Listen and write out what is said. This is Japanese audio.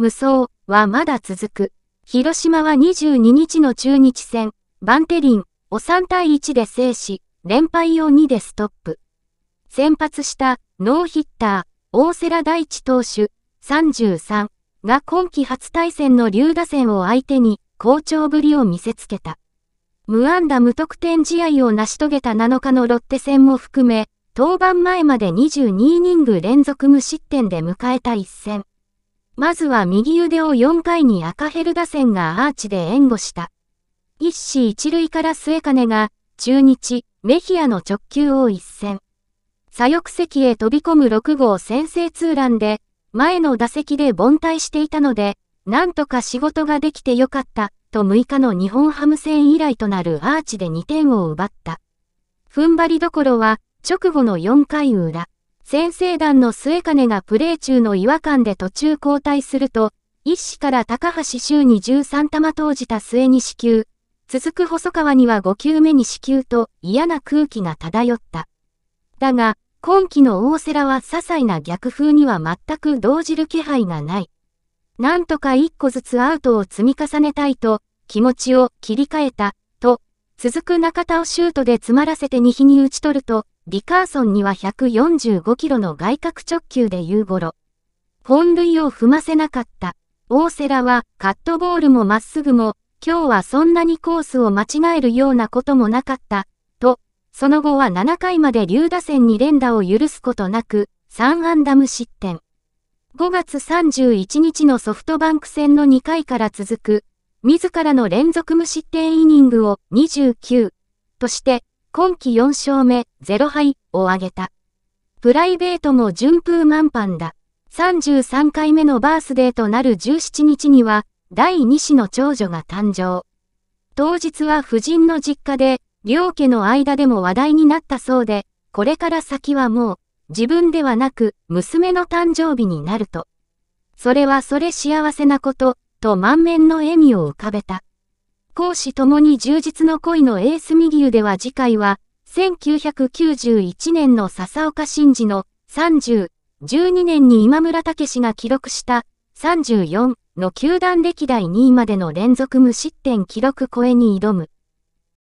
無双はまだ続く。広島は22日の中日戦、バンテリンを3対1で制し、連敗を2でストップ。先発したノーヒッター、大瀬良大地投手33が今季初対戦の竜打線を相手に好調ぶりを見せつけた。無安打無得点試合を成し遂げた7日のロッテ戦も含め、登板前まで22イニング連続無失点で迎えた一戦。まずは右腕を4回に赤ヘル打線がアーチで援護した。一死一塁から末金が、中日、メヒアの直球を一戦。左翼席へ飛び込む6号先制ツーランで、前の打席で凡退していたので、なんとか仕事ができてよかった、と6日の日本ハム戦以来となるアーチで2点を奪った。踏ん張りどころは、直後の4回裏。先制団の末金がプレー中の違和感で途中交代すると、一死から高橋周に13玉投じた末に死球。続く細川には5球目に死球と嫌な空気が漂った。だが、今季の大瀬良は些細な逆風には全く動じる気配がない。なんとか一個ずつアウトを積み重ねたいと、気持ちを切り替えた、と、続く中田をシュートで詰まらせて2比に打ち取ると、リカーソンには145キロの外角直球で夕頃。本塁を踏ませなかった。大瀬良はカットボールもまっすぐも、今日はそんなにコースを間違えるようなこともなかった。と、その後は7回まで竜打線に連打を許すことなく、3ンダム失点。5月31日のソフトバンク戦の2回から続く、自らの連続無失点イニングを29として、今季4勝目、0敗を挙げた。プライベートも順風満帆だ。33回目のバースデーとなる17日には、第2子の長女が誕生。当日は夫人の実家で、両家の間でも話題になったそうで、これから先はもう、自分ではなく、娘の誕生日になると。それはそれ幸せなこと、と満面の笑みを浮かべた。公私ともに充実の恋のエース右腕は次回は、1991年の笹岡真治の30、12年に今村武史が記録した34の球団歴代2位までの連続無失点記録超えに挑む。